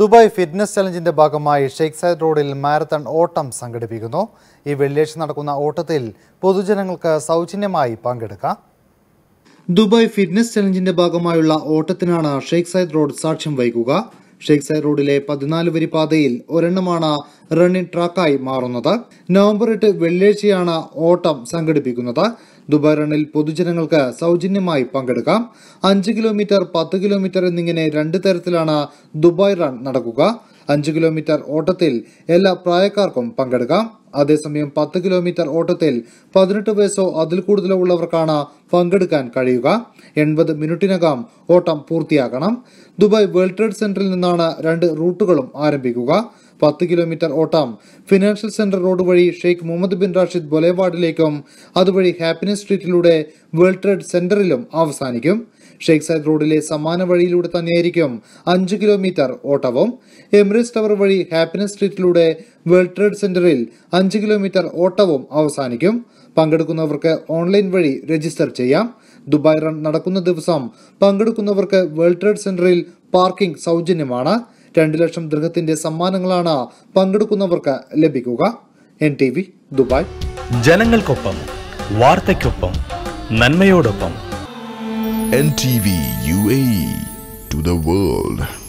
Dubai fitness ചലഞ്ചിന്റെ ഭാഗമായി ഷെയ്ഖ് സൈദ് റോഡിൽ marathon ഓട്ടം സംഘടിപ്പിക്കുന്നു ഈ വെള്ളിയാഴ്ച നടക്കുന്ന ഓട്ടത്തിൽ പൊതുജനങ്ങൾക്ക് സൗജന്യമായി പങ്കെടുക്കാം ദുബായ് ഫിറ്റ്നസ് ചലഞ്ചിന്റെ ഭാഗമായുള്ള ഓട്ടത്തിനാണ് ഷെയ്ഖ് സൈദ് റോഡ് സാക്ഷ്യം വഹിക്കുക ഷെയ്ഖ് സൈദ് റോഡിലെ പതിനാല് വരി പാതയിൽ ഒരെണ്ണമാണ് റണ്ണിംഗ് ട്രാക്കായി മാറുന്നത് നവംബർ എട്ട് വെള്ളിയാഴ്ചയാണ് ഓട്ടം സംഘടിപ്പിക്കുന്നത് ദുബായ് റണ്ണിൽ പൊതുജനങ്ങൾക്ക് സൗജന്യമായി പങ്കെടുക്കാം അഞ്ച് കിലോമീറ്റർ പത്ത് കിലോമീറ്റർ എന്നിങ്ങനെ രണ്ട് തരത്തിലാണ് ദുബായ് റൺ നടക്കുക അഞ്ച് കിലോമീറ്റർ ഓട്ടത്തിൽ എല്ലാ പ്രായക്കാർക്കും പങ്കെടുക്കാം അതേസമയം പത്ത് കിലോമീറ്റർ ഓട്ടത്തിൽ പതിനെട്ട് വയസ്സോ അതിൽ കൂടുതലോ ഉള്ളവർക്കാണ് പങ്കെടുക്കാൻ കഴിയുക എൺപത് മിനിറ്റിനകം ഓട്ടം പൂർത്തിയാക്കണം ദുബായ് വേൾഡ് ട്രേഡ് സെന്ററിൽ നിന്നാണ് രണ്ട് റൂട്ടുകളും ആരംഭിക്കുക പത്ത് കിലോമീറ്റർ ഓട്ടം ഫിനാൻഷ്യൽ സെന്റർ റോഡ് വഴി ഷെയ്ഖ് മുഹമ്മദ് ബിൻ റാഷിദ് ബൊലേവാർഡിലേക്കും അതുവഴി ഹാപ്പിനെസ് സ്ട്രീറ്റിലൂടെ വേൾഡ് ട്രേഡ് സെന്ററിലും അവസാനിക്കും ഷെയ്ഖ് സൈദ് റോഡിലെ സമാന വഴിയിലൂടെ തന്നെയായിരിക്കും അഞ്ച് കിലോമീറ്റർ ഓട്ടവും എമിറേറ്റ്സ് ടവർ വഴി ഹാപ്പിനെസ് സ്ട്രീറ്റിലൂടെ വേൾഡ് ട്രേഡ് സെന്ററിൽ അഞ്ച് കിലോമീറ്റർ ഓട്ടവും അവസാനിക്കും പങ്കെടുക്കുന്നവർക്ക് ഓൺലൈൻ വഴി രജിസ്റ്റർ ചെയ്യാം ദുബായ് റൺ നടക്കുന്ന ദിവസം പങ്കെടുക്കുന്നവർക്ക് വേൾഡ് ട്രേഡ് സെന്ററിൽ പാർക്കിംഗ് സൗജന്യമാണ് രണ്ടു ലക്ഷം ദൃഹത്തിന്റെ സമ്മാനങ്ങളാണ് പങ്കെടുക്കുന്നവർക്ക് ലഭിക്കുക എൻ ടി വി ദുബായ് ജനങ്ങൾക്കൊപ്പം വാർത്തയ്ക്കൊപ്പം നന്മയോടൊപ്പം N T V U A to the world